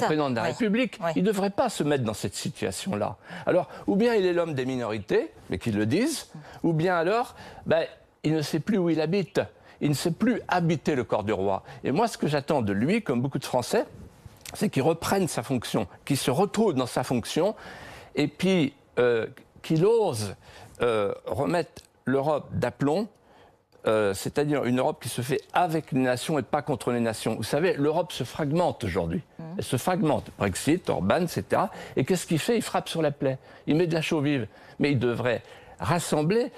des présidents de la République. Il ne devrait pas se mettre dans cette situation-là. Alors, ou bien il est l'homme des minorités, mais qu'ils le disent, ou bien alors, ben, il ne sait plus où il habite. Il ne sait plus habiter le corps du roi. Et moi, ce que j'attends de lui, comme beaucoup de Français, c'est qu'il reprenne sa fonction, qu'il se retrouve dans sa fonction, et puis euh, qu'il ose euh, remettre l'Europe d'aplomb euh, c'est-à-dire une Europe qui se fait avec les nations et pas contre les nations. Vous savez, l'Europe se fragmente aujourd'hui. Elle se fragmente. Brexit, Orban, etc. Et qu'est-ce qu'il fait Il frappe sur la plaie. Il met de la chaux vive. Mais il devrait rassembler